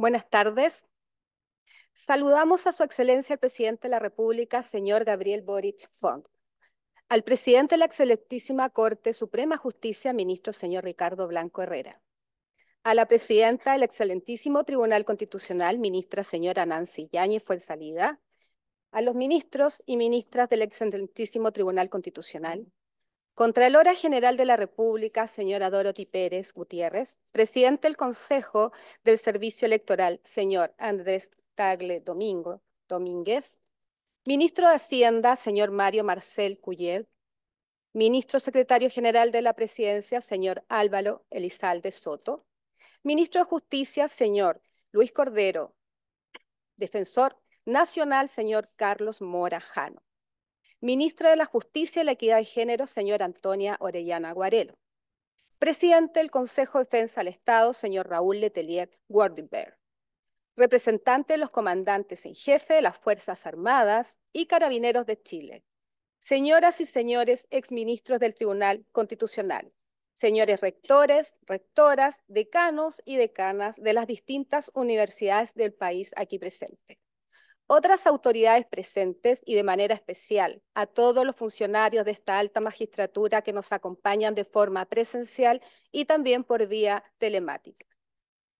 Buenas tardes. Saludamos a Su Excelencia el Presidente de la República, señor Gabriel Boric Font. Al presidente de la Excelentísima Corte Suprema Justicia, ministro señor Ricardo Blanco Herrera. A la presidenta del Excelentísimo Tribunal Constitucional, ministra señora Nancy Yáñez Fuensalida. A los ministros y ministras del Excelentísimo Tribunal Constitucional. Contralora General de la República, señora Dorothy Pérez Gutiérrez, presidente del Consejo del Servicio Electoral, señor Andrés Tagle Domingo, Domínguez, ministro de Hacienda, señor Mario Marcel Cuyel, ministro secretario general de la Presidencia, señor Álvaro Elizalde Soto, ministro de Justicia, señor Luis Cordero, defensor nacional, señor Carlos Mora Jano ministra de la Justicia y la Equidad de Género, señora Antonia Orellana Guarelo, presidente del Consejo de Defensa del Estado, señor Raúl Letelier Wardenberg, representante de los comandantes en jefe de las Fuerzas Armadas y Carabineros de Chile, señoras y señores exministros del Tribunal Constitucional, señores rectores, rectoras, decanos y decanas de las distintas universidades del país aquí presentes otras autoridades presentes y de manera especial a todos los funcionarios de esta alta magistratura que nos acompañan de forma presencial y también por vía telemática.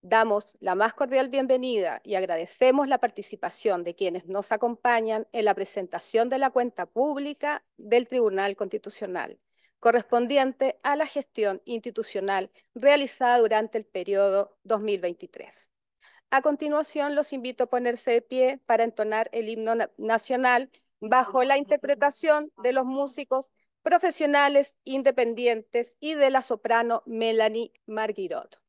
Damos la más cordial bienvenida y agradecemos la participación de quienes nos acompañan en la presentación de la cuenta pública del Tribunal Constitucional, correspondiente a la gestión institucional realizada durante el periodo 2023. A continuación, los invito a ponerse de pie para entonar el himno nacional bajo la interpretación de los músicos profesionales independientes y de la soprano Melanie Marguirot.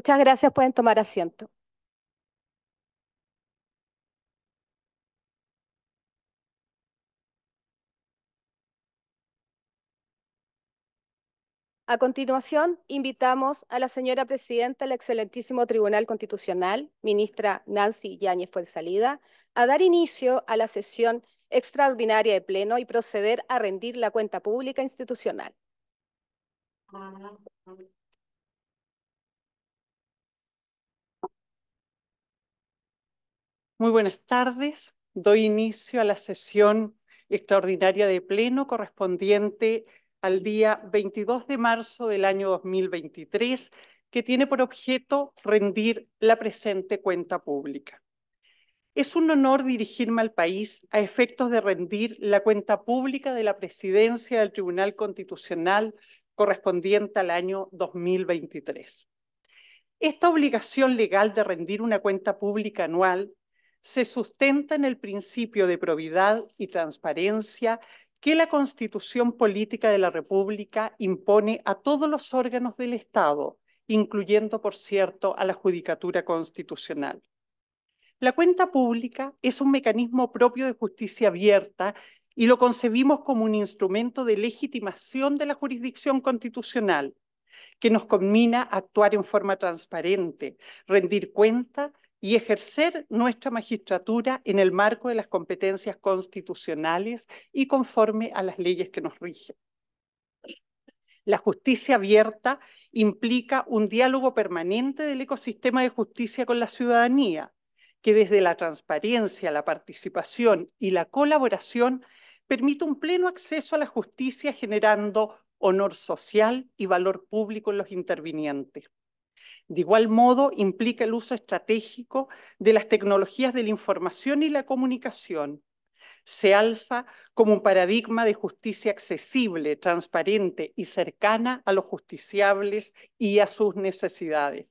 Muchas gracias, pueden tomar asiento. A continuación, invitamos a la señora presidenta del excelentísimo Tribunal Constitucional, ministra Nancy Yáñez Fuensalida, a dar inicio a la sesión extraordinaria de pleno y proceder a rendir la cuenta pública institucional. Muy buenas tardes. Doy inicio a la sesión extraordinaria de pleno correspondiente al día 22 de marzo del año 2023, que tiene por objeto rendir la presente cuenta pública. Es un honor dirigirme al país a efectos de rendir la cuenta pública de la presidencia del Tribunal Constitucional correspondiente al año 2023. Esta obligación legal de rendir una cuenta pública anual se sustenta en el principio de probidad y transparencia que la Constitución Política de la República impone a todos los órganos del Estado, incluyendo, por cierto, a la Judicatura Constitucional. La cuenta pública es un mecanismo propio de justicia abierta y lo concebimos como un instrumento de legitimación de la jurisdicción constitucional, que nos combina a actuar en forma transparente, rendir cuenta y ejercer nuestra magistratura en el marco de las competencias constitucionales y conforme a las leyes que nos rigen. La justicia abierta implica un diálogo permanente del ecosistema de justicia con la ciudadanía, que desde la transparencia, la participación y la colaboración permite un pleno acceso a la justicia generando honor social y valor público en los intervinientes. De igual modo, implica el uso estratégico de las tecnologías de la información y la comunicación. Se alza como un paradigma de justicia accesible, transparente y cercana a los justiciables y a sus necesidades.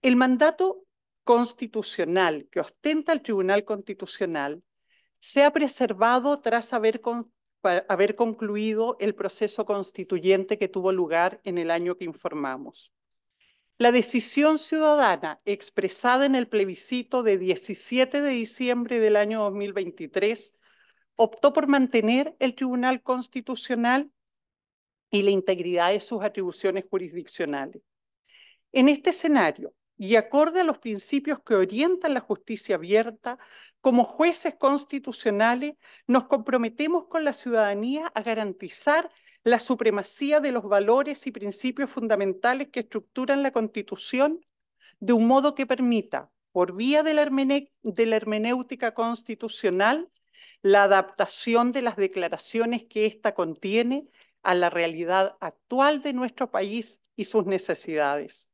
El mandato constitucional que ostenta el Tribunal Constitucional se ha preservado tras haber, concluido el proceso constituyente que tuvo lugar en el año que informamos. La decisión ciudadana expresada en el plebiscito de 17 de diciembre del año 2023 optó por mantener el Tribunal Constitucional y la integridad de sus atribuciones jurisdiccionales. En este escenario, y acorde a los principios que orientan la justicia abierta, como jueces constitucionales nos comprometemos con la ciudadanía a garantizar la supremacía de los valores y principios fundamentales que estructuran la Constitución de un modo que permita, por vía de la, hermenéutica constitucional, la adaptación de las declaraciones que ésta contiene a la realidad actual de nuestro país y sus necesidades.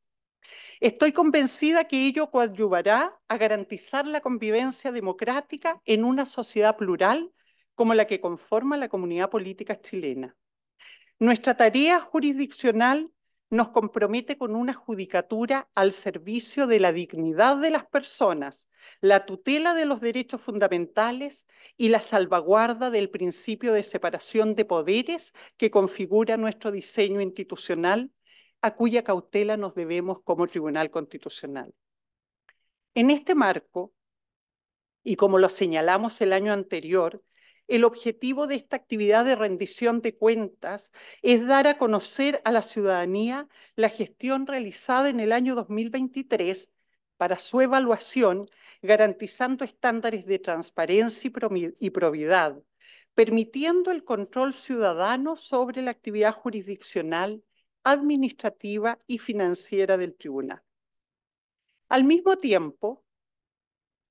Estoy convencida que ello coadyuvará a garantizar la convivencia democrática en una sociedad plural como la que conforma la comunidad política chilena. Nuestra tarea jurisdiccional nos compromete con una judicatura al servicio de la dignidad de las personas, la tutela de los derechos fundamentales y la salvaguarda del principio de separación de poderes que configura nuestro diseño institucional a cuya cautela nos debemos como Tribunal Constitucional. En este marco, y como lo señalamos el año anterior, el objetivo de esta actividad de rendición de cuentas es dar a conocer a la ciudadanía la gestión realizada en el año 2023 para su evaluación, garantizando estándares de transparencia y probidad, permitiendo el control ciudadano sobre la actividad jurisdiccional administrativa y financiera del tribunal. Al mismo tiempo,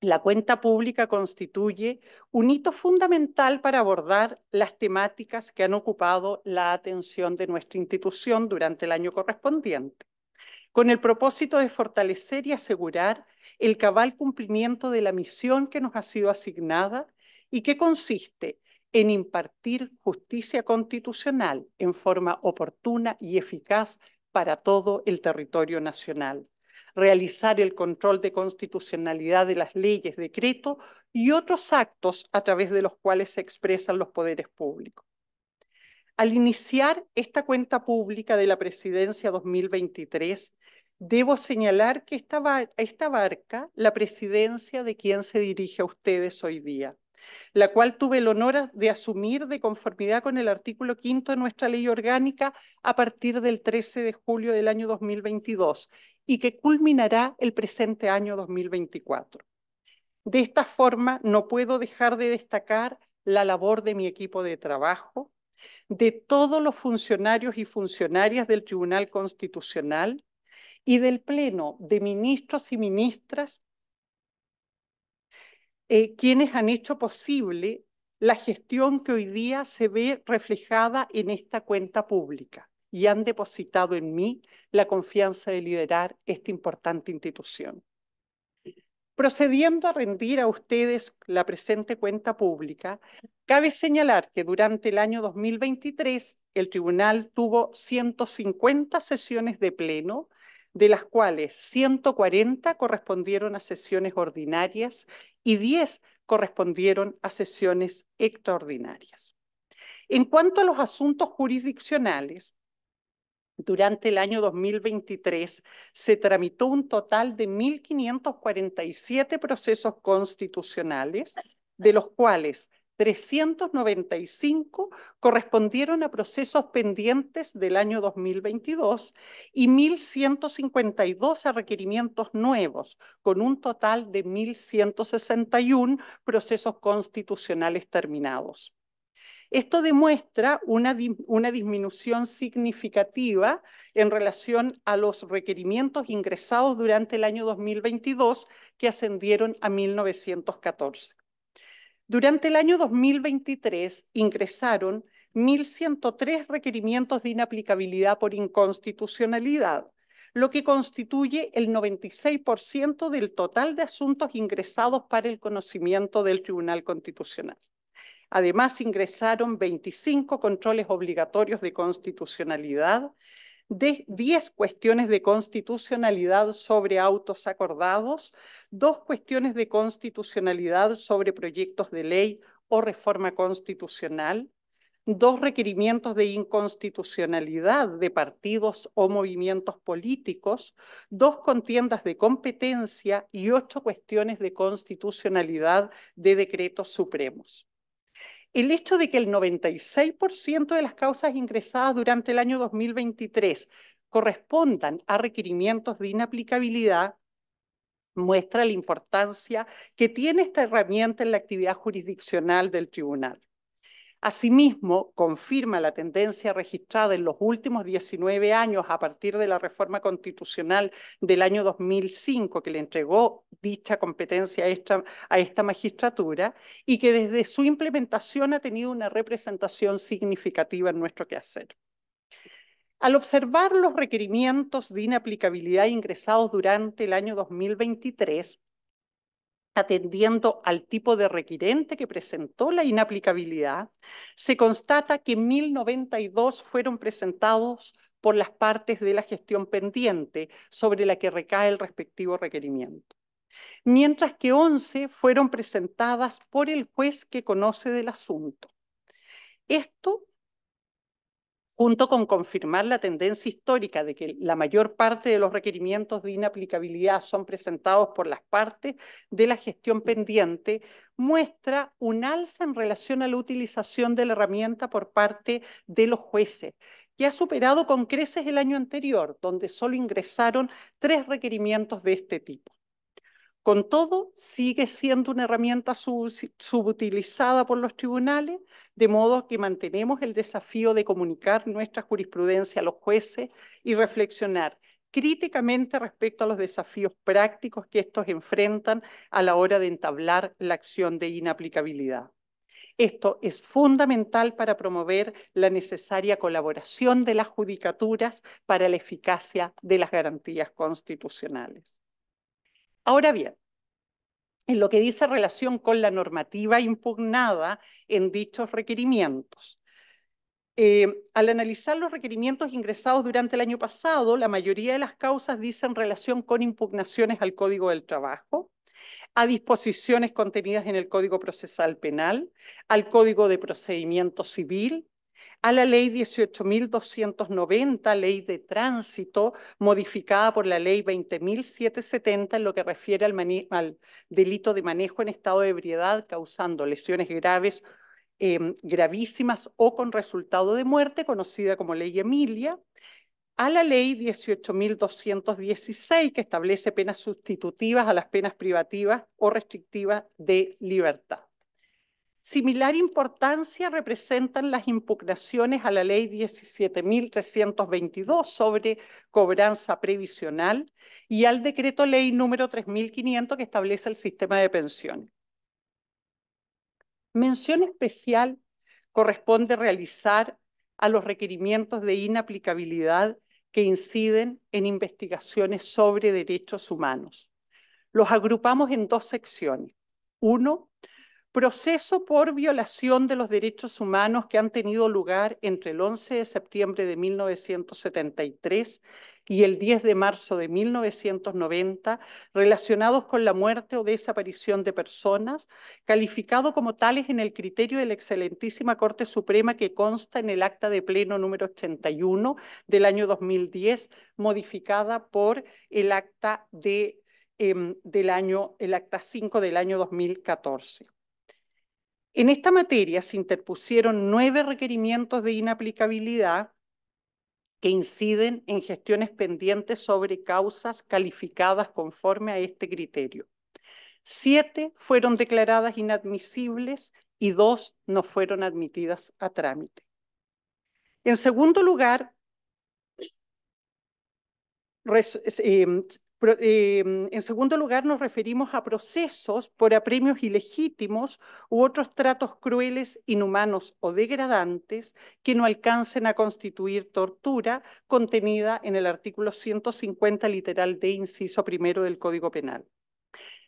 la cuenta pública constituye un hito fundamental para abordar las temáticas que han ocupado la atención de nuestra institución durante el año correspondiente, con el propósito de fortalecer y asegurar el cabal cumplimiento de la misión que nos ha sido asignada y que consiste en impartir justicia constitucional en forma oportuna y eficaz para todo el territorio nacional, realizar el control de constitucionalidad de las leyes, decretos y otros actos a través de los cuales se expresan los poderes públicos. Al iniciar esta cuenta pública de la presidencia 2023, debo señalar que esta, barca la presidencia de quien se dirige a ustedes hoy día la cual tuve el honor de asumir de conformidad con el artículo quinto de nuestra ley orgánica a partir del 13 de julio del año 2022 y que culminará el presente año 2024. De esta forma, no puedo dejar de destacar la labor de mi equipo de trabajo, de todos los funcionarios y funcionarias del Tribunal Constitucional y del Pleno de ministros y ministras eh, quienes han hecho posible la gestión que hoy día se ve reflejada en esta cuenta pública y han depositado en mí la confianza de liderar esta importante institución. Procediendo a rendir a ustedes la presente cuenta pública, cabe señalar que durante el año 2023 el tribunal tuvo 150 sesiones de pleno, de las cuales 140 correspondieron a sesiones ordinarias y 10 correspondieron a sesiones extraordinarias. En cuanto a los asuntos jurisdiccionales, durante el año 2023 se tramitó un total de 1.547 procesos constitucionales, de los cuales 395 correspondieron a procesos pendientes del año 2022 y 1.152 a requerimientos nuevos, con un total de 1.161 procesos constitucionales terminados. Esto demuestra una, disminución significativa en relación a los requerimientos ingresados durante el año 2022 que ascendieron a 1914. Durante el año 2023 ingresaron 1.103 requerimientos de inaplicabilidad por inconstitucionalidad, lo que constituye el 96% del total de asuntos ingresados para el conocimiento del Tribunal Constitucional. Además, ingresaron 25 controles obligatorios de constitucionalidad de 10 cuestiones de constitucionalidad sobre autos acordados, dos cuestiones de constitucionalidad sobre proyectos de ley o reforma constitucional, dos requerimientos de inconstitucionalidad de partidos o movimientos políticos, dos contiendas de competencia y ocho cuestiones de constitucionalidad de decretos supremos el hecho de que el 96% de las causas ingresadas durante el año 2023 correspondan a requerimientos de inaplicabilidad muestra la importancia que tiene esta herramienta en la actividad jurisdiccional del tribunal. Asimismo, confirma la tendencia registrada en los últimos 19 años a partir de la reforma constitucional del año 2005 que le entregó dicha competencia a esta, magistratura y que desde su implementación ha tenido una representación significativa en nuestro quehacer. Al observar los requerimientos de inaplicabilidad ingresados durante el año 2023, atendiendo al tipo de requirente que presentó la inaplicabilidad, se constata que 1.092 fueron presentados por las partes de la gestión pendiente sobre la que recae el respectivo requerimiento, mientras que 11 fueron presentadas por el juez que conoce del asunto. Esto junto con confirmar la tendencia histórica de que la mayor parte de los requerimientos de inaplicabilidad son presentados por las partes de la gestión pendiente, muestra un alza en relación a la utilización de la herramienta por parte de los jueces, que ha superado con creces el año anterior, donde solo ingresaron tres requerimientos de este tipo. Con todo, sigue siendo una herramienta subutilizada por los tribunales, de modo que mantenemos el desafío de comunicar nuestra jurisprudencia a los jueces y reflexionar críticamente respecto a los desafíos prácticos que estos enfrentan a la hora de entablar la acción de inaplicabilidad. Esto es fundamental para promover la necesaria colaboración de las judicaturas para la eficacia de las garantías constitucionales. Ahora bien, en lo que dice relación con la normativa impugnada en dichos requerimientos. Eh, al analizar los requerimientos ingresados durante el año pasado, la mayoría de las causas dicen relación con impugnaciones al Código del Trabajo, a disposiciones contenidas en el Código Procesal Penal, al Código de Procedimiento Civil, a la ley 18.290, ley de tránsito, modificada por la ley 20.770 en lo que refiere al, delito de manejo en estado de ebriedad causando lesiones graves, em, gravísimas o con resultado de muerte, conocida como ley Emilia, a la ley 18.216 que establece penas sustitutivas a las penas privativas o restrictivas de libertad. Similar importancia representan las impugnaciones a la Ley 17.322 sobre cobranza previsional y al Decreto Ley número 3.500 que establece el sistema de pensiones. Mención especial corresponde realizar a los requerimientos de inaplicabilidad que inciden en investigaciones sobre derechos humanos. Los agrupamos en dos secciones. Uno, proceso por violación de los derechos humanos que han tenido lugar entre el 11 de septiembre de 1973 y el 10 de marzo de 1990 relacionados con la muerte o desaparición de personas, calificado como tales en el criterio de la excelentísima Corte Suprema que consta en el acta de pleno número 81 del año 2010, modificada por el acta de, em, del año el acta 5 del año 2014. En esta materia se interpusieron nueve requerimientos de inaplicabilidad que inciden en gestiones pendientes sobre causas calificadas conforme a este criterio. Siete fueron declaradas inadmisibles y dos no fueron admitidas a trámite. En segundo lugar, eh, eh, mm, en segundo lugar, nos referimos a procesos por apremios ilegítimos u otros tratos crueles, inhumanos o degradantes que no alcancen a constituir tortura contenida en el artículo 150 literal de inciso primero del Código Penal.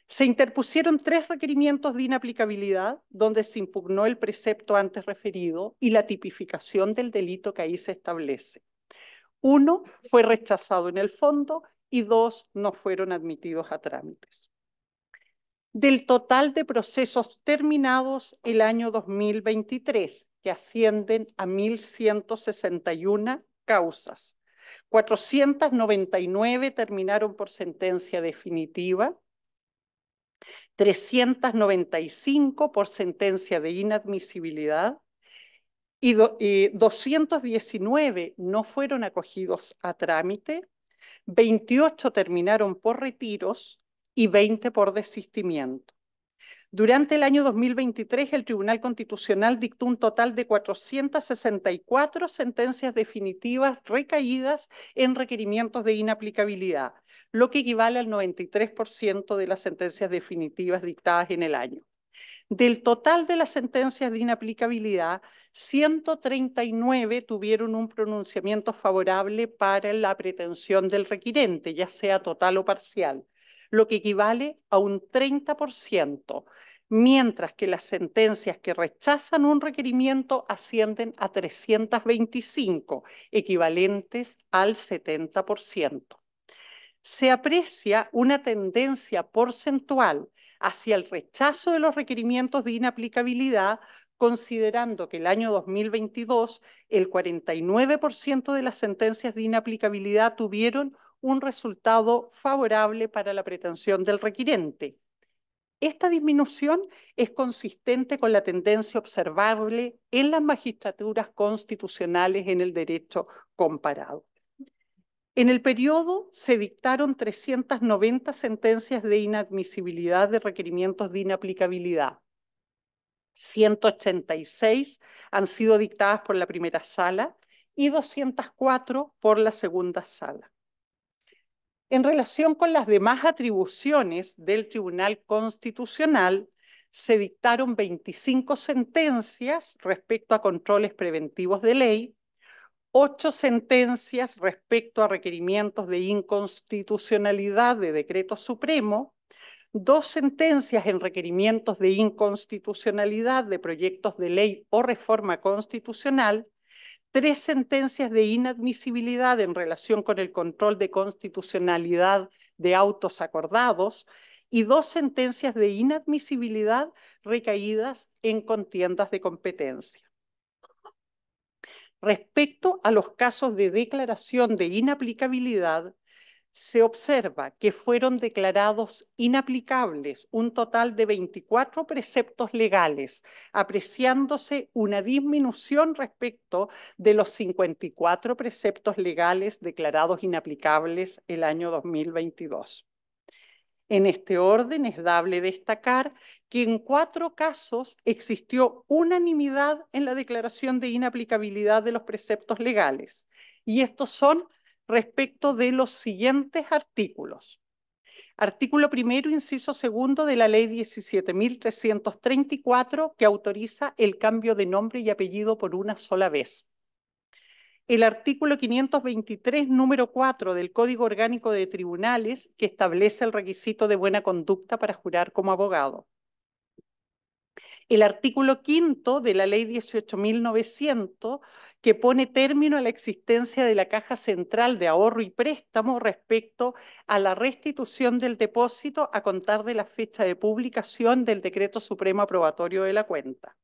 Se interpusieron tres requerimientos de inaplicabilidad donde se impugnó el precepto antes referido y la tipificación del delito que ahí se establece. Uno, fue rechazado en el fondo y dos no fueron admitidos a trámites. Del total de procesos terminados el año 2023, que ascienden a 1.161 causas, 499 terminaron por sentencia definitiva, 395 por sentencia de inadmisibilidad y, 219 no fueron acogidos a trámite 28 terminaron por retiros y 20 por desistimiento. Durante el año 2023, el Tribunal Constitucional dictó un total de 464 sentencias definitivas recaídas en requerimientos de inaplicabilidad, lo que equivale al 93% de las sentencias definitivas dictadas en el año. Del total de las sentencias de inaplicabilidad, 139 tuvieron un pronunciamiento favorable para la pretensión del requirente, ya sea total o parcial, lo que equivale a un 30%, mientras que las sentencias que rechazan un requerimiento ascienden a 325, equivalentes al 70% se aprecia una tendencia porcentual hacia el rechazo de los requerimientos de inaplicabilidad, considerando que el año 2022 el 49% de las sentencias de inaplicabilidad tuvieron un resultado favorable para la pretensión del requirente. Esta disminución es consistente con la tendencia observable en las magistraturas constitucionales en el derecho comparado. En el periodo se dictaron 390 sentencias de inadmisibilidad de requerimientos de inaplicabilidad. 186 han sido dictadas por la primera sala y 204 por la segunda sala. En relación con las demás atribuciones del Tribunal Constitucional, se dictaron 25 sentencias respecto a controles preventivos de ley, ocho sentencias respecto a requerimientos de inconstitucionalidad de decreto supremo, dos sentencias en requerimientos de inconstitucionalidad de proyectos de ley o reforma constitucional, tres sentencias de inadmisibilidad en relación con el control de constitucionalidad de autos acordados y dos sentencias de inadmisibilidad recaídas en contiendas de competencia. Respecto a los casos de declaración de inaplicabilidad, se observa que fueron declarados inaplicables un total de 24 preceptos legales, apreciándose una disminución respecto de los 54 preceptos legales declarados inaplicables el año 2022. En este orden es dable destacar que en cuatro casos existió unanimidad en la declaración de inaplicabilidad de los preceptos legales, y estos son respecto de los siguientes artículos. Artículo primero, inciso segundo de la Ley 17.334, que autoriza el cambio de nombre y apellido por una sola vez el artículo 523, número 4 del Código Orgánico de Tribunales, que establece el requisito de buena conducta para jurar como abogado. El artículo 5 de la Ley 18.900, que pone término a la existencia de la Caja Central de Ahorro y Préstamo respecto a la restitución del depósito a contar de la fecha de publicación del Decreto Supremo Aprobatorio de la Cuenta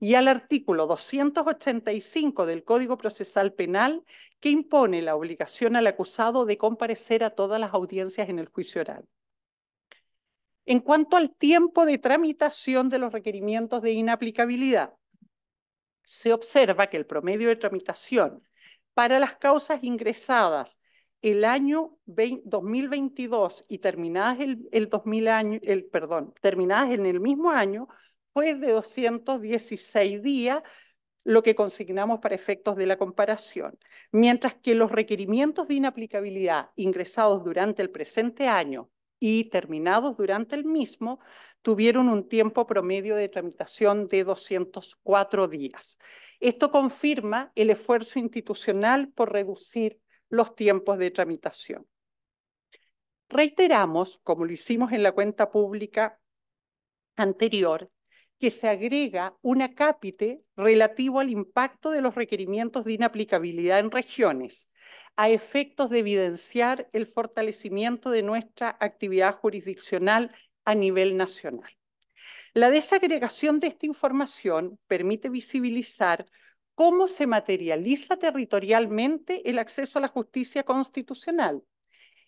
y al artículo 285 del Código Procesal Penal que impone la obligación al acusado de comparecer a todas las audiencias en el juicio oral. En cuanto al tiempo de tramitación de los requerimientos de inaplicabilidad, se observa que el promedio de tramitación para las causas ingresadas el año 2022 y terminadas, el, 2000 el, perdón, terminadas en el mismo año después de 216 días lo que consignamos para efectos de la comparación, mientras que los requerimientos de inaplicabilidad ingresados durante el presente año y terminados durante el mismo tuvieron un tiempo promedio de tramitación de 204 días. Esto confirma el esfuerzo institucional por reducir los tiempos de tramitación. Reiteramos, como lo hicimos en la cuenta pública anterior, que se agrega un acápite relativo al impacto de los requerimientos de inaplicabilidad en regiones, a efectos de evidenciar el fortalecimiento de nuestra actividad jurisdiccional a nivel nacional. La desagregación de esta información permite visibilizar cómo se materializa territorialmente el acceso a la justicia constitucional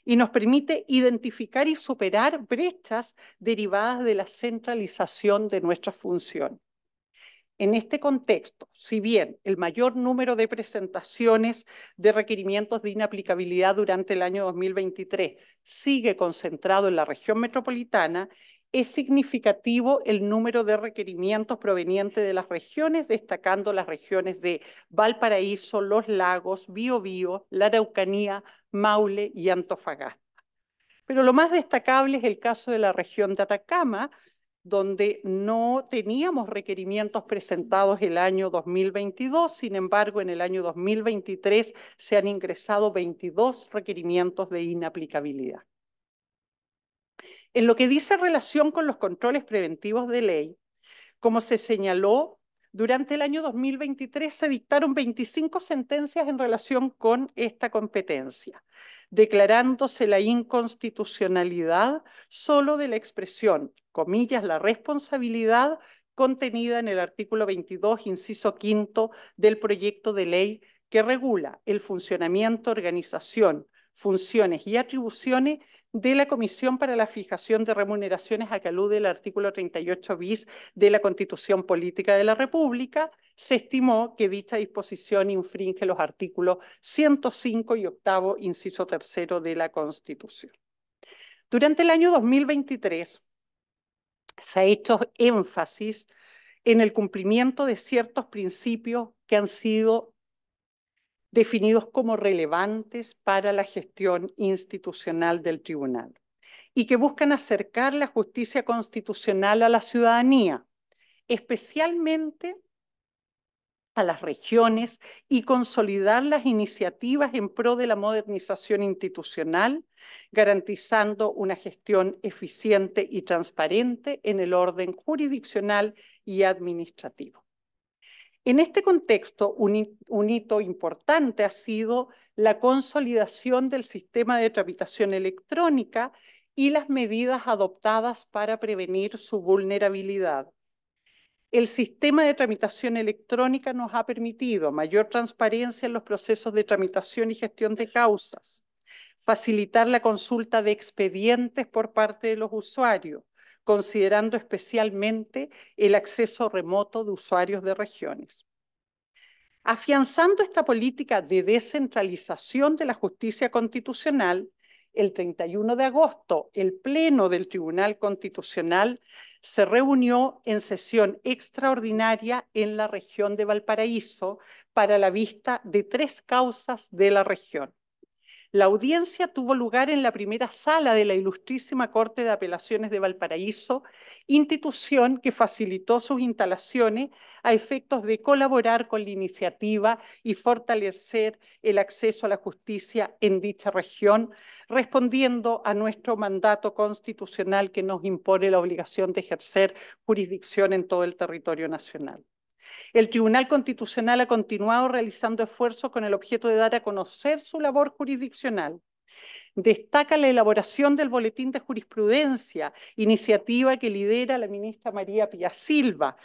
y nos permite identificar y superar brechas derivadas de la centralización de nuestra función. En este contexto, si bien el mayor número de presentaciones de requerimientos de inaplicabilidad durante el año 2023 sigue concentrado en la región metropolitana, es significativo el número de requerimientos provenientes de las regiones, destacando las regiones de Valparaíso, Los Lagos, Biobío, la Araucanía, Maule y Antofagasta. Pero lo más destacable es el caso de la región de Atacama, donde no teníamos requerimientos presentados el año 2022, sin embargo, en el año 2023 se han ingresado 22 requerimientos de inaplicabilidad. En lo que dice relación con los controles preventivos de ley, como se señaló, durante el año 2023 se dictaron 25 sentencias en relación con esta competencia, declarándose la inconstitucionalidad solo de la expresión, comillas, la responsabilidad contenida en el artículo 22, inciso quinto del proyecto de ley que regula el funcionamiento, organización, funciones y atribuciones de la Comisión para la Fijación de Remuneraciones a que del el artículo 38 bis de la Constitución Política de la República, se estimó que dicha disposición infringe los artículos 105 y 8, inciso tercero de la Constitución. Durante el año 2023 se ha hecho énfasis en el cumplimiento de ciertos principios que han sido definidos como relevantes para la gestión institucional del tribunal y que buscan acercar la justicia constitucional a la ciudadanía, especialmente a las regiones y consolidar las iniciativas en pro de la modernización institucional, garantizando una gestión eficiente y transparente en el orden jurisdiccional y administrativo. En este contexto, un, hito importante ha sido la consolidación del sistema de tramitación electrónica y las medidas adoptadas para prevenir su vulnerabilidad. El sistema de tramitación electrónica nos ha permitido mayor transparencia en los procesos de tramitación y gestión de causas, facilitar la consulta de expedientes por parte de los usuarios, considerando especialmente el acceso remoto de usuarios de regiones. Afianzando esta política de descentralización de la justicia constitucional, el 31 de agosto, el Pleno del Tribunal Constitucional se reunió en sesión extraordinaria en la región de Valparaíso para la vista de tres causas de la región. La audiencia tuvo lugar en la primera sala de la Ilustrísima Corte de Apelaciones de Valparaíso, institución que facilitó sus instalaciones a efectos de colaborar con la iniciativa y fortalecer el acceso a la justicia en dicha región, respondiendo a nuestro mandato constitucional que nos impone la obligación de ejercer jurisdicción en todo el territorio nacional. El Tribunal Constitucional ha continuado realizando esfuerzos con el objeto de dar a conocer su labor jurisdiccional. Destaca la elaboración del Boletín de Jurisprudencia, iniciativa que lidera la ministra María Pia Silva,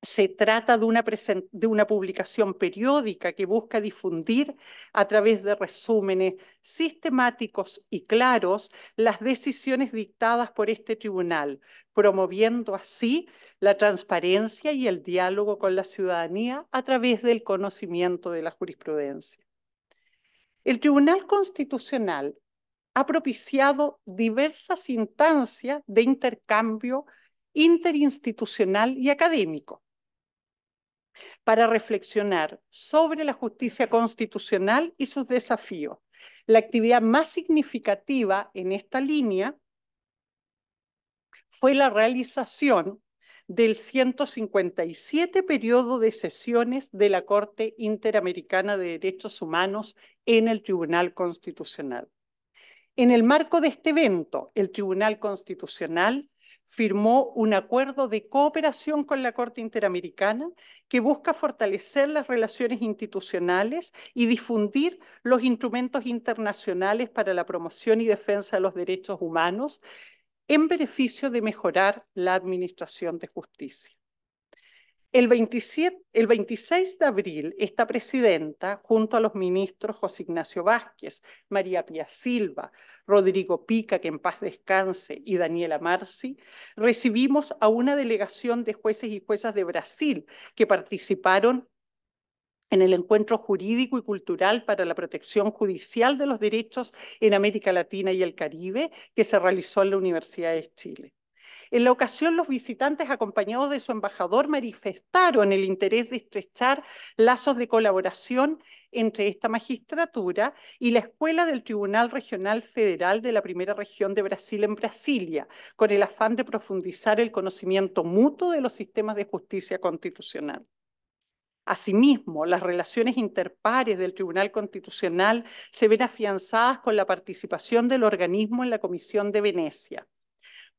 se trata de una, publicación periódica que busca difundir a través de resúmenes sistemáticos y claros las decisiones dictadas por este tribunal, promoviendo así la transparencia y el diálogo con la ciudadanía a través del conocimiento de la jurisprudencia. El Tribunal Constitucional ha propiciado diversas instancias de intercambio interinstitucional y académico para reflexionar sobre la justicia constitucional y sus desafíos. La actividad más significativa en esta línea fue la realización del 157 periodo de sesiones de la Corte Interamericana de Derechos Humanos en el Tribunal Constitucional. En el marco de este evento, el Tribunal Constitucional firmó un acuerdo de cooperación con la Corte Interamericana que busca fortalecer las relaciones institucionales y difundir los instrumentos internacionales para la promoción y defensa de los derechos humanos en beneficio de mejorar la administración de justicia. El, 26 de abril, esta presidenta, junto a los ministros José Ignacio Vázquez, María Pia Silva, Rodrigo Pica, que en paz descanse, y Daniela Marci, recibimos a una delegación de jueces y juezas de Brasil que participaron en el encuentro jurídico y cultural para la protección judicial de los derechos en América Latina y el Caribe, que se realizó en la Universidad de Chile. En la ocasión, los visitantes, acompañados de su embajador, manifestaron el interés de estrechar lazos de colaboración entre esta magistratura y la Escuela del Tribunal Regional Federal de la Primera Región de Brasil en Brasilia, con el afán de profundizar el conocimiento mutuo de los sistemas de justicia constitucional. Asimismo, las relaciones interpares del Tribunal Constitucional se ven afianzadas con la participación del organismo en la Comisión de Venecia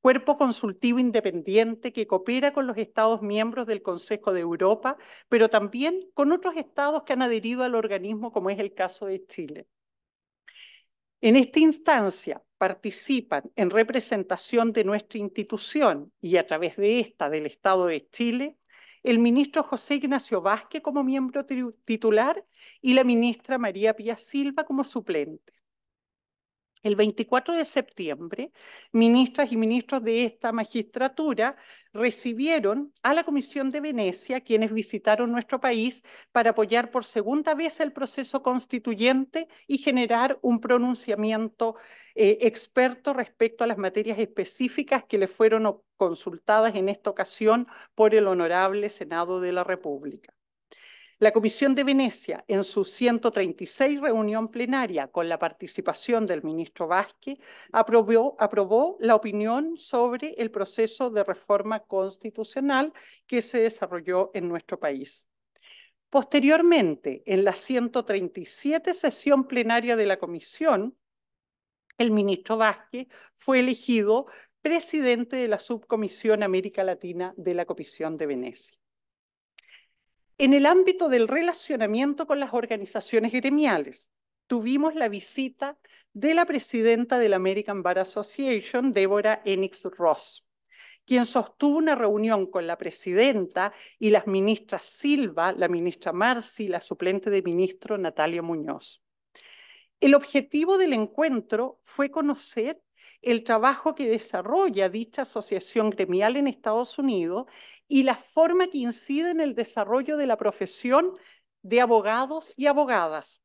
cuerpo consultivo independiente que coopera con los Estados miembros del Consejo de Europa, pero también con otros Estados que han adherido al organismo, como es el caso de Chile. En esta instancia participan en representación de nuestra institución y a través de esta del Estado de Chile, el ministro José Ignacio Vázquez como miembro titular y la ministra María Pía Silva como suplente. El 24 de septiembre, ministras y ministros de esta magistratura recibieron a la Comisión de Venecia, quienes visitaron nuestro país para apoyar por segunda vez el proceso constituyente y generar un pronunciamiento eh, experto respecto a las materias específicas que le fueron consultadas en esta ocasión por el Honorable Senado de la República. La Comisión de Venecia, en su 136 reunión plenaria con la participación del ministro Vázquez, aprobó, la opinión sobre el proceso de reforma constitucional que se desarrolló en nuestro país. Posteriormente, en la 137 sesión plenaria de la Comisión, el ministro Vázquez fue elegido presidente de la Subcomisión América Latina de la Comisión de Venecia. En el ámbito del relacionamiento con las organizaciones gremiales, tuvimos la visita de la presidenta de la American Bar Association, Débora Enix Ross, quien sostuvo una reunión con la presidenta y las ministras Silva, la ministra Marci y la suplente de ministro Natalia Muñoz. El objetivo del encuentro fue conocer el trabajo que desarrolla dicha asociación gremial en Estados Unidos y la forma que incide en el desarrollo de la profesión de abogados y abogadas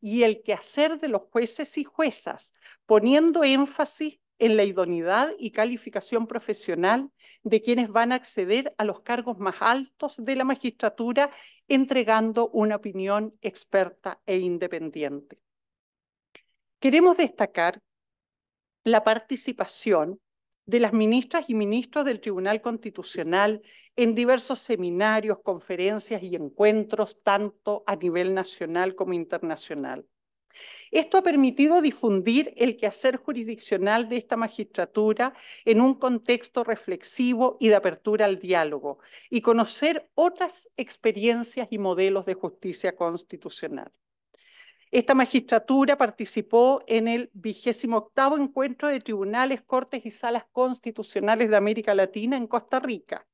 y el quehacer de los jueces y juezas, poniendo énfasis en la idoneidad y calificación profesional de quienes van a acceder a los cargos más altos de la magistratura, entregando una opinión experta e independiente. Queremos destacar la participación de las ministras y ministros del Tribunal Constitucional en diversos seminarios, conferencias y encuentros, tanto a nivel nacional como internacional. Esto ha permitido difundir el quehacer jurisdiccional de esta magistratura en un contexto reflexivo y de apertura al diálogo y conocer otras experiencias y modelos de justicia constitucional. Esta magistratura participó en el vigésimo octavo encuentro de tribunales, cortes y salas constitucionales de América Latina en Costa Rica.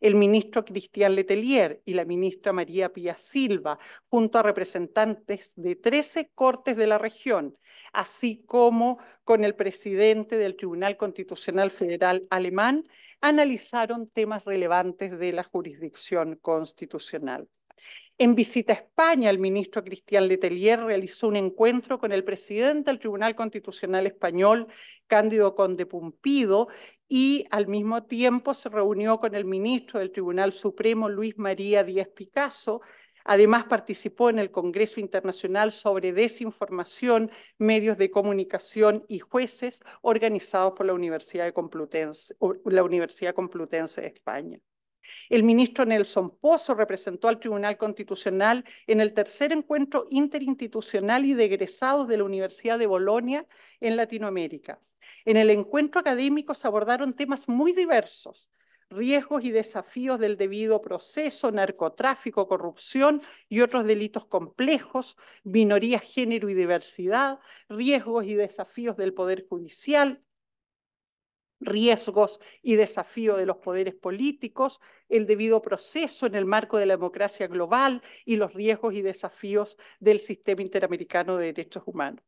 El ministro Cristian Letelier y la ministra María Pía Silva, junto a representantes de 13 cortes de la región, así como con el presidente del Tribunal Constitucional Federal alemán, analizaron temas relevantes de la jurisdicción constitucional. En visita a España, el ministro Cristian Letelier realizó un encuentro con el presidente del Tribunal Constitucional Español, Cándido Conde Pumpido, y al mismo tiempo se reunió con el ministro del Tribunal Supremo, Luis María Díaz Picasso. Además, participó en el Congreso Internacional sobre Desinformación, Medios de Comunicación y Jueces, organizado por la Universidad, la Universidad Complutense de España. El ministro Nelson Pozo representó al Tribunal Constitucional en el tercer encuentro interinstitucional y de egresados de la Universidad de Bolonia en Latinoamérica. En el encuentro académico se abordaron temas muy diversos, riesgos y desafíos del debido proceso, narcotráfico, corrupción y otros delitos complejos, minorías, género y diversidad, riesgos y desafíos del Poder Judicial, riesgos y desafíos de los poderes políticos, el debido proceso en el marco de la democracia global y los riesgos y desafíos del sistema interamericano de derechos humanos.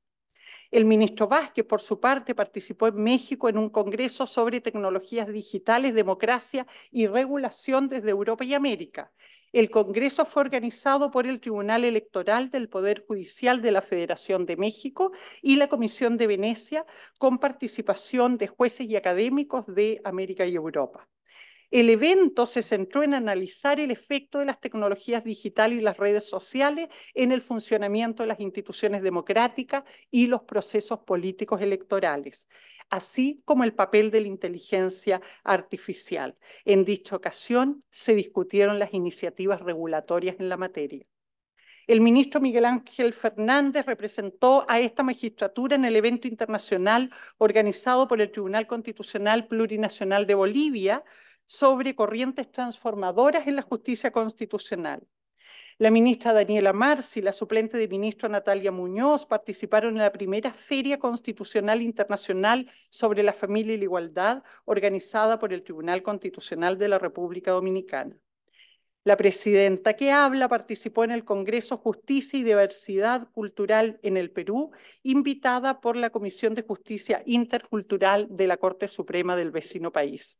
El ministro Vázquez, por su parte, participó en México en un congreso sobre tecnologías digitales, democracia y regulación desde Europa y América. El congreso fue organizado por el Tribunal Electoral del Poder Judicial de la Federación de México y la Comisión de Venecia, con participación de jueces y académicos de América y Europa. El evento se centró en analizar el efecto de las tecnologías digitales y las redes sociales en el funcionamiento de las instituciones democráticas y los procesos políticos electorales, así como el papel de la inteligencia artificial. En dicha ocasión se discutieron las iniciativas regulatorias en la materia. El ministro Miguel Ángel Fernández representó a esta magistratura en el evento internacional organizado por el Tribunal Constitucional Plurinacional de Bolivia, sobre corrientes transformadoras en la justicia constitucional. La ministra Daniela y la suplente de ministro Natalia Muñoz participaron en la primera Feria Constitucional Internacional sobre la Familia y la Igualdad organizada por el Tribunal Constitucional de la República Dominicana. La presidenta que habla participó en el Congreso Justicia y Diversidad Cultural en el Perú, invitada por la Comisión de Justicia Intercultural de la Corte Suprema del vecino país.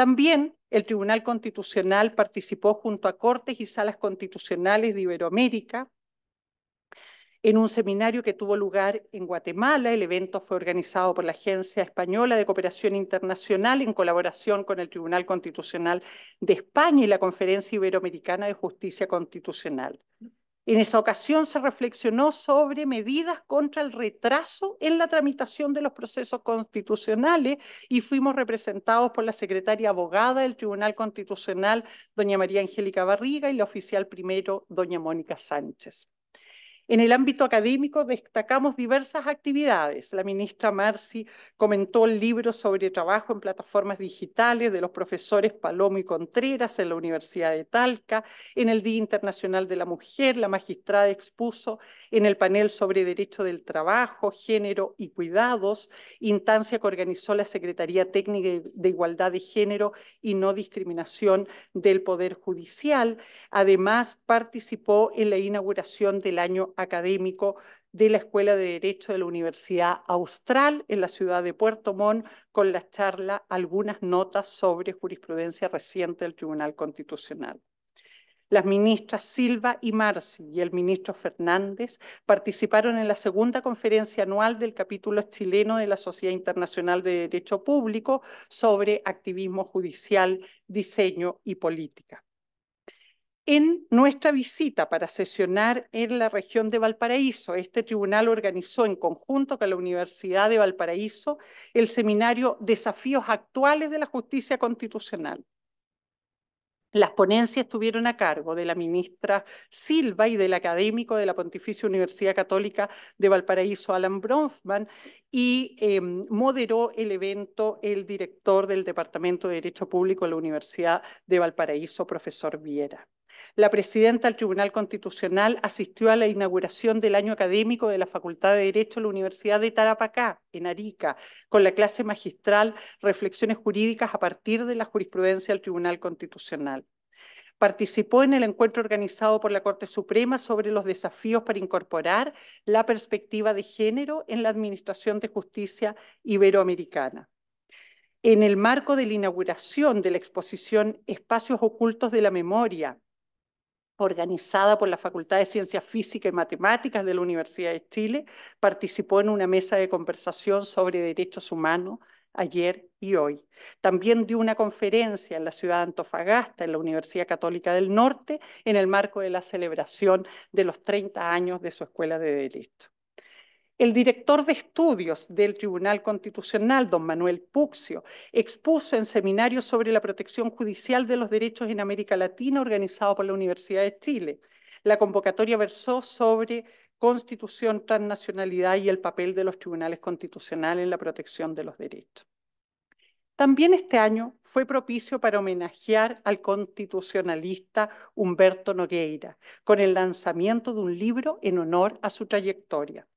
También el Tribunal Constitucional participó junto a Cortes y Salas Constitucionales de Iberoamérica en un seminario que tuvo lugar en Guatemala. El evento fue organizado por la Agencia Española de Cooperación Internacional en colaboración con el Tribunal Constitucional de España y la Conferencia Iberoamericana de Justicia Constitucional. En esa ocasión se reflexionó sobre medidas contra el retraso en la tramitación de los procesos constitucionales y fuimos representados por la secretaria abogada del Tribunal Constitucional, doña María Angélica Barriga, y la oficial primero, doña Mónica Sánchez. En el ámbito académico destacamos diversas actividades. La ministra Marci comentó el libro sobre trabajo en plataformas digitales de los profesores Palomo y Contreras en la Universidad de Talca. En el Día Internacional de la Mujer, la magistrada expuso en el panel sobre derecho del trabajo, género y cuidados, instancia que organizó la Secretaría Técnica de Igualdad de Género y No Discriminación del Poder Judicial. Además, participó en la inauguración del año académico de la Escuela de Derecho de la Universidad Austral en la ciudad de Puerto Montt con la charla Algunas notas sobre jurisprudencia reciente del Tribunal Constitucional. Las ministras Silva y Marci y el ministro Fernández participaron en la segunda conferencia anual del capítulo chileno de la Sociedad Internacional de Derecho Público sobre activismo judicial, diseño y política. En nuestra visita para sesionar en la región de Valparaíso, este tribunal organizó en conjunto con la Universidad de Valparaíso el seminario Desafíos actuales de la justicia constitucional. Las ponencias estuvieron a cargo de la ministra Silva y del académico de la Pontificia Universidad Católica de Valparaíso, Alan Bronfman, y em, moderó el evento el director del Departamento de Derecho Público de la Universidad de Valparaíso, profesor Viera. La presidenta del Tribunal Constitucional asistió a la inauguración del año académico de la Facultad de Derecho de la Universidad de Tarapacá, en Arica, con la clase magistral Reflexiones Jurídicas a partir de la jurisprudencia del Tribunal Constitucional participó en el encuentro organizado por la Corte Suprema sobre los desafíos para incorporar la perspectiva de género en la Administración de Justicia Iberoamericana. En el marco de la inauguración de la exposición Espacios Ocultos de la Memoria, organizada por la Facultad de Ciencias Físicas y Matemáticas de la Universidad de Chile, participó en una mesa de conversación sobre derechos humanos ayer y hoy. También dio una conferencia en la ciudad de Antofagasta, en la Universidad Católica del Norte, en el marco de la celebración de los 30 años de su Escuela de Derecho. El director de estudios del Tribunal Constitucional, don Manuel Puxio, expuso en seminarios sobre la protección judicial de los derechos en América Latina organizado por la Universidad de Chile. La convocatoria versó sobre constitución, transnacionalidad y el papel de los tribunales constitucionales en la protección de los derechos. También este año fue propicio para homenajear al constitucionalista Humberto Nogueira con el lanzamiento de un libro en honor a su trayectoria.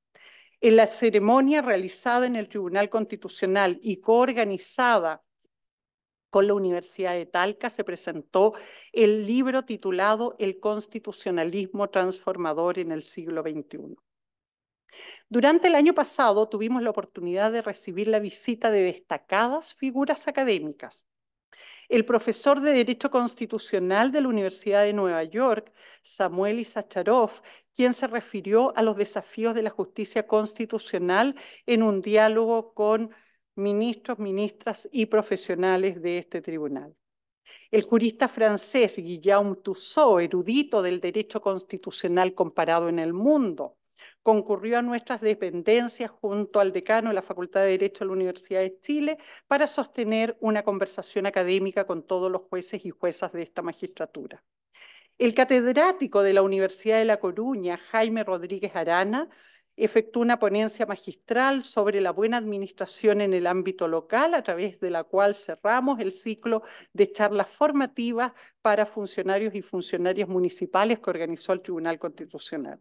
En la ceremonia realizada en el Tribunal Constitucional y coorganizada con la Universidad de Talca se presentó el libro titulado El constitucionalismo transformador en el siglo XXI. Durante el año pasado tuvimos la oportunidad de recibir la visita de destacadas figuras académicas el profesor de Derecho Constitucional de la Universidad de Nueva York, Samuel Isacharoff, quien se refirió a los desafíos de la justicia constitucional en un diálogo con ministros, ministras y profesionales de este tribunal. El jurista francés Guillaume Tussaud, erudito del derecho constitucional comparado en el mundo, concurrió a nuestras dependencias junto al decano de la Facultad de Derecho de la Universidad de Chile para sostener una conversación académica con todos los jueces y juezas de esta magistratura. El catedrático de la Universidad de La Coruña, Jaime Rodríguez Arana, efectuó una ponencia magistral sobre la buena administración en el ámbito local, a través de la cual cerramos el ciclo de charlas formativas para funcionarios y funcionarias municipales que organizó el Tribunal Constitucional.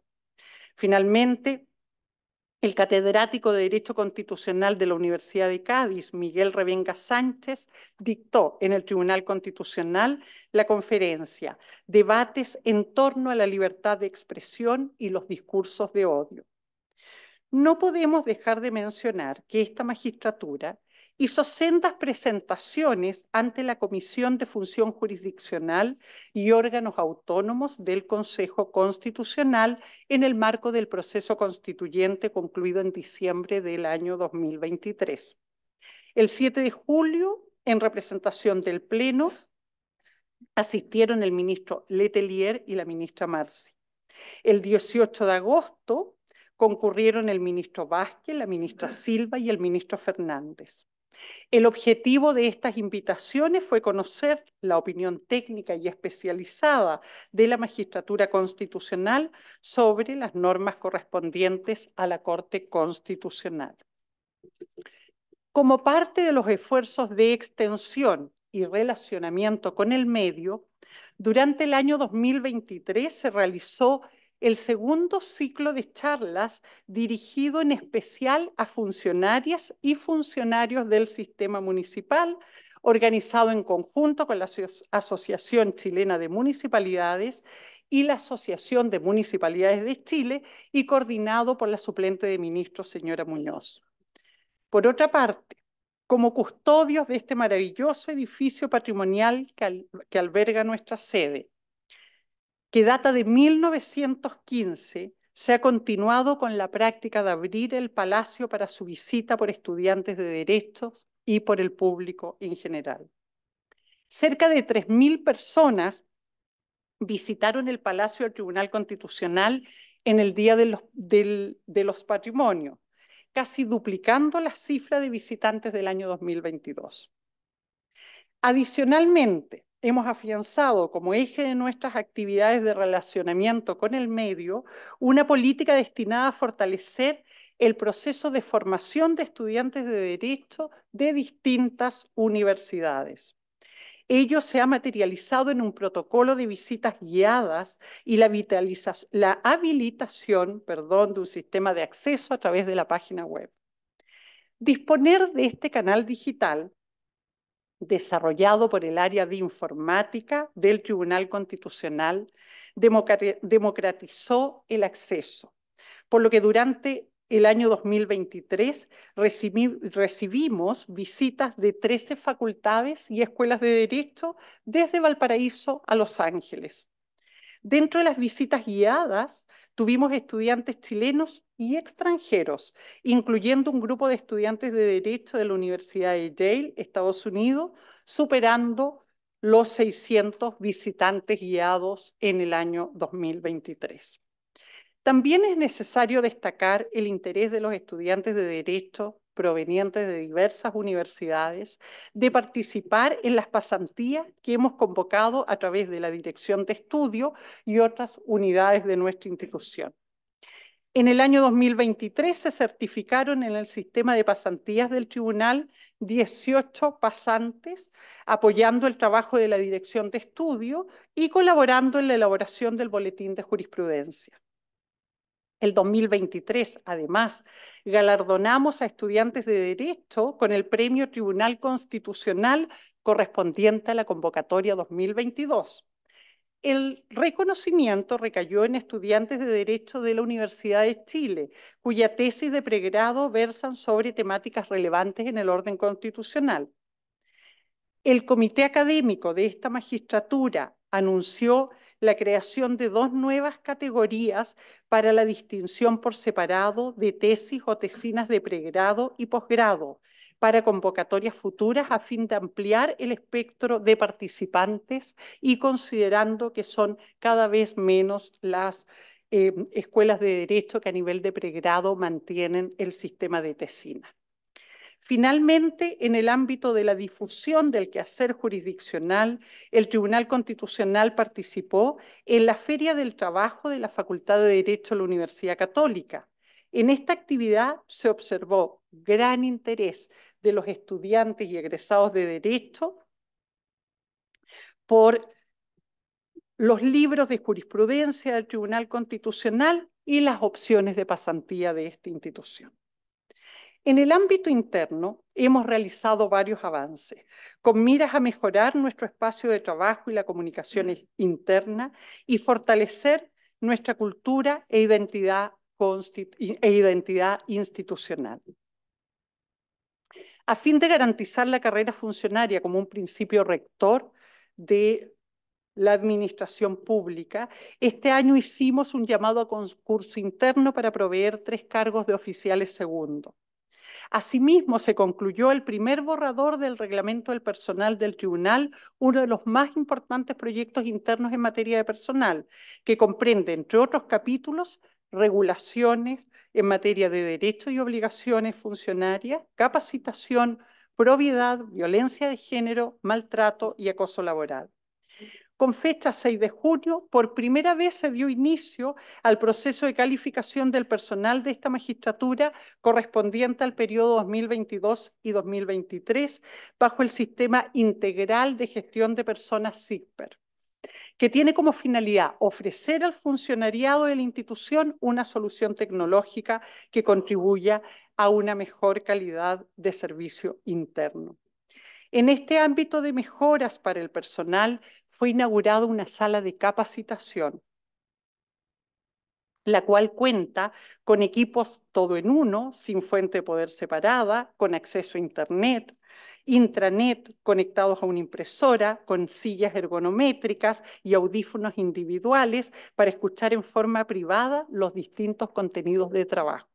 Finalmente, el catedrático de Derecho Constitucional de la Universidad de Cádiz, Miguel Revenga Sánchez, dictó en el Tribunal Constitucional la conferencia Debates en torno a la libertad de expresión y los discursos de odio. No podemos dejar de mencionar que esta magistratura hizo sendas presentaciones ante la Comisión de Función Jurisdiccional y órganos autónomos del Consejo Constitucional en el marco del proceso constituyente concluido en diciembre del año 2023. El 7 de julio, en representación del Pleno, asistieron el ministro Letelier y la ministra Marci. El 18 de agosto concurrieron el ministro Vázquez, la ministra Silva y el ministro Fernández. El objetivo de estas invitaciones fue conocer la opinión técnica y especializada de la Magistratura Constitucional sobre las normas correspondientes a la Corte Constitucional. Como parte de los esfuerzos de extensión y relacionamiento con el medio, durante el año 2023 se realizó el segundo ciclo de charlas dirigido en especial a funcionarias y funcionarios del sistema municipal, organizado en conjunto con la Asociación Chilena de Municipalidades y la Asociación de Municipalidades de Chile y coordinado por la suplente de ministro, señora Muñoz. Por otra parte, como custodios de este maravilloso edificio patrimonial que, alberga nuestra sede que data de 1915, se ha continuado con la práctica de abrir el palacio para su visita por estudiantes de derechos y por el público en general. Cerca de 3.000 personas visitaron el Palacio del Tribunal Constitucional en el Día de los, de los Patrimonios, casi duplicando la cifra de visitantes del año 2022. Adicionalmente, hemos afianzado como eje de nuestras actividades de relacionamiento con el medio una política destinada a fortalecer el proceso de formación de estudiantes de derecho de distintas universidades. Ello se ha materializado en un protocolo de visitas guiadas y la, habilitación perdón, de un sistema de acceso a través de la página web. Disponer de este canal digital desarrollado por el área de informática del Tribunal Constitucional, democratizó el acceso, por lo que durante el año 2023 recibimos visitas de 13 facultades y escuelas de derecho desde Valparaíso a Los Ángeles, Dentro de las visitas guiadas, tuvimos estudiantes chilenos y extranjeros, incluyendo un grupo de estudiantes de Derecho de la Universidad de Yale, Estados Unidos, superando los 600 visitantes guiados en el año 2023. También es necesario destacar el interés de los estudiantes de Derecho provenientes de diversas universidades, de participar en las pasantías que hemos convocado a través de la Dirección de Estudio y otras unidades de nuestra institución. En el año 2023 se certificaron en el sistema de pasantías del tribunal 18 pasantes, apoyando el trabajo de la Dirección de Estudio y colaborando en la elaboración del Boletín de Jurisprudencia. El 2023, además, galardonamos a estudiantes de Derecho con el Premio Tribunal Constitucional correspondiente a la convocatoria 2022. El reconocimiento recayó en estudiantes de Derecho de la Universidad de Chile, cuya tesis de pregrado versan sobre temáticas relevantes en el orden constitucional. El comité académico de esta magistratura anunció la creación de dos nuevas categorías para la distinción por separado de tesis o tesinas de pregrado y posgrado para convocatorias futuras a fin de ampliar el espectro de participantes y considerando que son cada vez menos las eh, escuelas de derecho que a nivel de pregrado mantienen el sistema de tesina. Finalmente, en el ámbito de la difusión del quehacer jurisdiccional, el Tribunal Constitucional participó en la Feria del Trabajo de la Facultad de Derecho de la Universidad Católica. En esta actividad se observó gran interés de los estudiantes y egresados de Derecho por los libros de jurisprudencia del Tribunal Constitucional y las opciones de pasantía de esta institución. En el ámbito interno hemos realizado varios avances con miras a mejorar nuestro espacio de trabajo y la comunicación mm. interna y fortalecer nuestra cultura e identidad, e identidad institucional. A fin de garantizar la carrera funcionaria como un principio rector de la administración pública, este año hicimos un llamado a concurso interno para proveer tres cargos de oficiales segundo. Asimismo, se concluyó el primer borrador del reglamento del personal del tribunal, uno de los más importantes proyectos internos en materia de personal, que comprende, entre otros capítulos, regulaciones en materia de derechos y obligaciones funcionarias, capacitación, probidad, violencia de género, maltrato y acoso laboral. Con fecha 6 de junio, por primera vez se dio inicio al proceso de calificación del personal de esta magistratura correspondiente al periodo 2022 y 2023 bajo el sistema integral de gestión de personas CISPER que tiene como finalidad ofrecer al funcionariado de la institución una solución tecnológica que contribuya a una mejor calidad de servicio interno. En este ámbito de mejoras para el personal fue inaugurada una sala de capacitación, la cual cuenta con equipos todo en uno, sin fuente de poder separada, con acceso a Internet, intranet conectados a una impresora, con sillas ergonométricas y audífonos individuales para escuchar en forma privada los distintos contenidos de trabajo.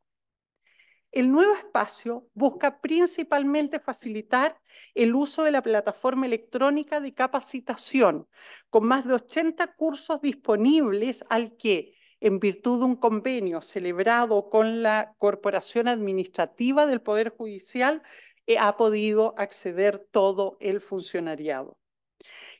El nuevo espacio busca principalmente facilitar el uso de la plataforma electrónica de capacitación, con más de 80 cursos disponibles al que, en virtud de un convenio celebrado con la Corporación Administrativa del Poder Judicial, eh, ha podido acceder todo el funcionariado.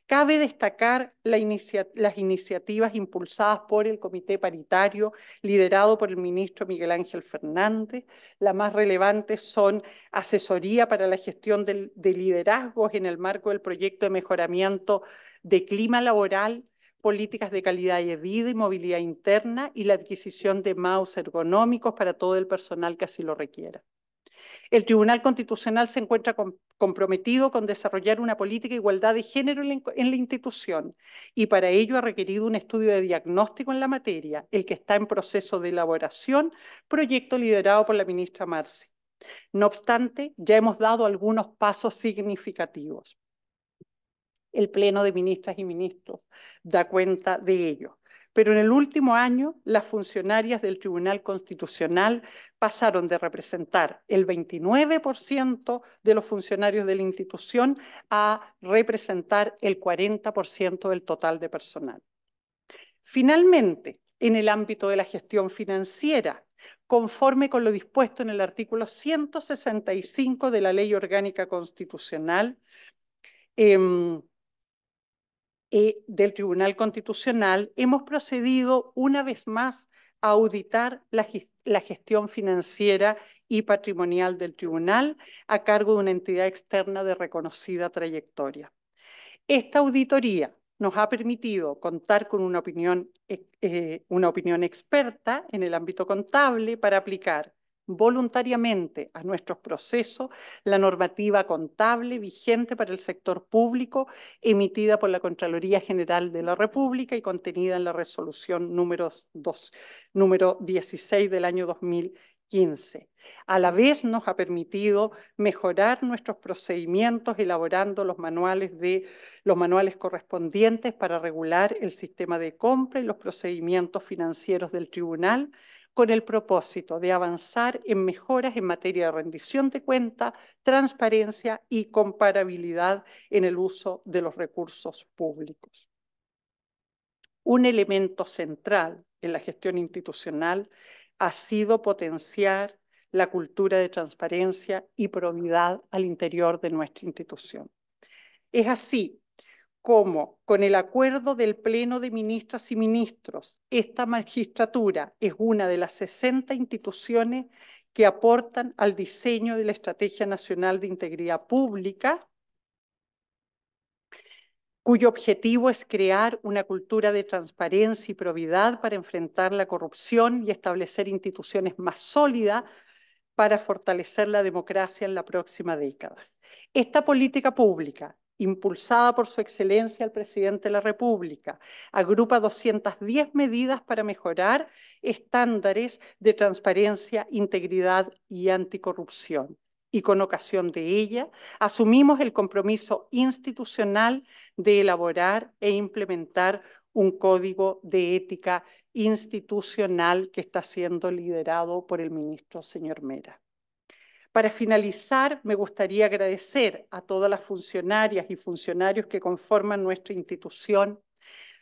Cabe destacar las iniciativas impulsadas por el Comité Paritario, liderado por el ministro Miguel Ángel Fernández. Las más relevantes son asesoría para la gestión de, de liderazgos en el marco del proyecto de mejoramiento de clima laboral, políticas de calidad de vida y movilidad interna y la adquisición de mouse ergonómicos para todo el personal que así lo requiera. El Tribunal Constitucional se encuentra comprometido con desarrollar una política de igualdad de género en la, institución y para ello ha requerido un estudio de diagnóstico en la materia, el que está en proceso de elaboración, proyecto liderado por la ministra Marci. No obstante, ya hemos dado algunos pasos significativos. El Pleno de Ministras y Ministros da cuenta de ello pero en el último año las funcionarias del Tribunal Constitucional pasaron de representar el 29% de los funcionarios de la institución a representar el 40% del total de personal. Finalmente, en el ámbito de la gestión financiera, conforme con lo dispuesto en el artículo 165 de la Ley Orgánica Constitucional, em, eh, del Tribunal Constitucional, hemos procedido una vez más a auditar la, gestión financiera y patrimonial del Tribunal a cargo de una entidad externa de reconocida trayectoria. Esta auditoría nos ha permitido contar con una opinión eh, experta en el ámbito contable para aplicar voluntariamente a nuestros procesos la normativa contable vigente para el sector público emitida por la Contraloría General de la República y contenida en la resolución número, número 16 del año 2015. A la vez nos ha permitido mejorar nuestros procedimientos elaborando los manuales, de, los manuales correspondientes para regular el sistema de compra y los procedimientos financieros del tribunal con el propósito de avanzar en mejoras en materia de rendición de cuenta, transparencia y comparabilidad en el uso de los recursos públicos. Un elemento central en la gestión institucional ha sido potenciar la cultura de transparencia y probidad al interior de nuestra institución. Es así como con el acuerdo del Pleno de Ministras y Ministros, esta magistratura es una de las 60 instituciones que aportan al diseño de la Estrategia Nacional de Integridad Pública, cuyo objetivo es crear una cultura de transparencia y probidad para enfrentar la corrupción y establecer instituciones más sólidas para fortalecer la democracia en la próxima década. Esta política pública impulsada por su excelencia el presidente de la República. Agrupa 210 medidas para mejorar estándares de transparencia, integridad y anticorrupción. Y con ocasión de ella, asumimos el compromiso institucional de elaborar e implementar un código de ética institucional que está siendo liderado por el ministro señor Mera. Para finalizar, me gustaría agradecer a todas las funcionarias y funcionarios que conforman nuestra institución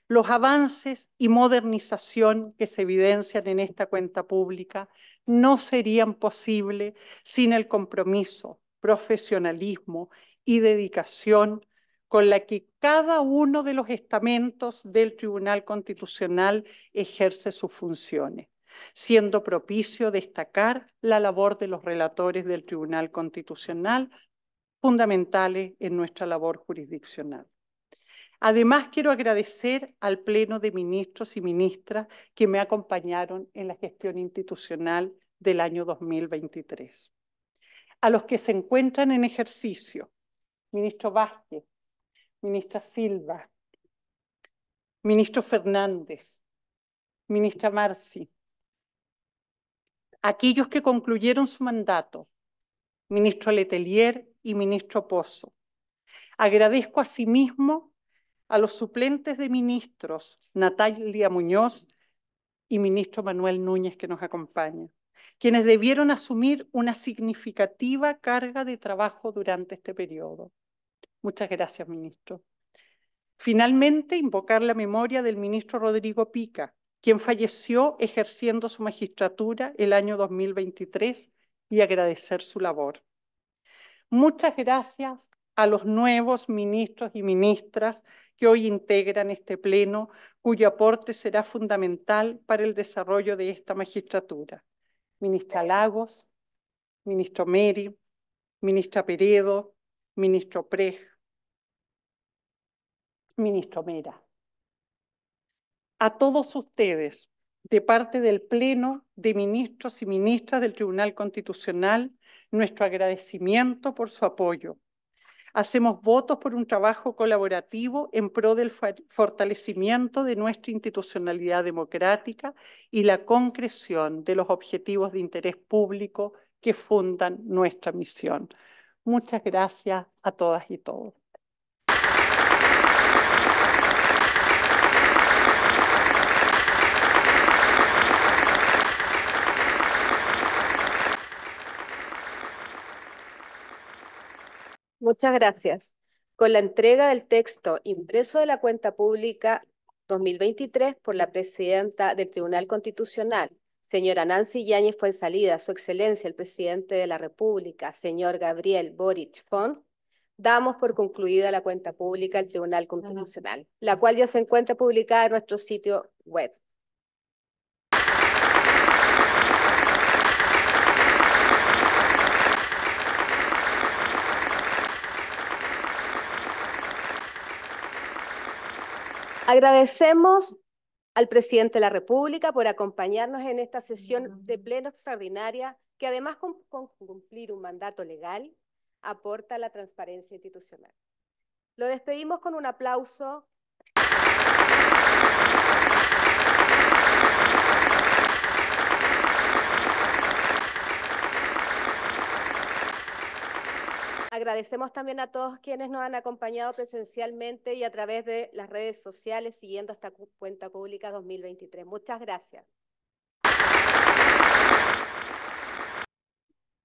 los avances y modernización que se evidencian en esta cuenta pública no serían posibles sin el compromiso, profesionalismo y dedicación con la que cada uno de los estamentos del Tribunal Constitucional ejerce sus funciones siendo propicio destacar la labor de los relatores del Tribunal Constitucional, fundamentales en nuestra labor jurisdiccional. Además, quiero agradecer al Pleno de Ministros y Ministras que me acompañaron en la gestión institucional del año 2023. A los que se encuentran en ejercicio, ministro Vázquez, ministra Silva, ministro Fernández, ministra Marci, aquellos que concluyeron su mandato, ministro Letelier y ministro Pozo. Agradezco asimismo a los suplentes de ministros, Natalia Muñoz y ministro Manuel Núñez, que nos acompaña, quienes debieron asumir una significativa carga de trabajo durante este periodo. Muchas gracias, ministro. Finalmente, invocar la memoria del ministro Rodrigo Pica, quien falleció ejerciendo su magistratura el año 2023 y agradecer su labor. Muchas gracias a los nuevos ministros y ministras que hoy integran este Pleno, cuyo aporte será fundamental para el desarrollo de esta magistratura. Ministra Lagos, ministro Meri, ministra Peredo, ministro Prej, ministro Mera a todos ustedes de parte del Pleno de Ministros y Ministras del Tribunal Constitucional nuestro agradecimiento por su apoyo. Hacemos votos por un trabajo colaborativo en pro del fortalecimiento de nuestra institucionalidad democrática y la concreción de los objetivos de interés público que fundan nuestra misión. Muchas gracias a todas y todos. Muchas gracias. Con la entrega del texto impreso de la cuenta pública 2023 por la presidenta del Tribunal Constitucional, señora Nancy Yáñez Fuensalida, su excelencia el presidente de la República, señor Gabriel Boric Font, damos por concluida la cuenta pública del Tribunal Constitucional, la cual ya se encuentra publicada en nuestro sitio web. Agradecemos al presidente de la República por acompañarnos en esta sesión de pleno extraordinaria que además con, cumplir un mandato legal aporta la transparencia institucional. Lo despedimos con un aplauso. Agradecemos también a todos quienes nos han acompañado presencialmente y a través de las redes sociales siguiendo esta cuenta pública 2023. Muchas gracias.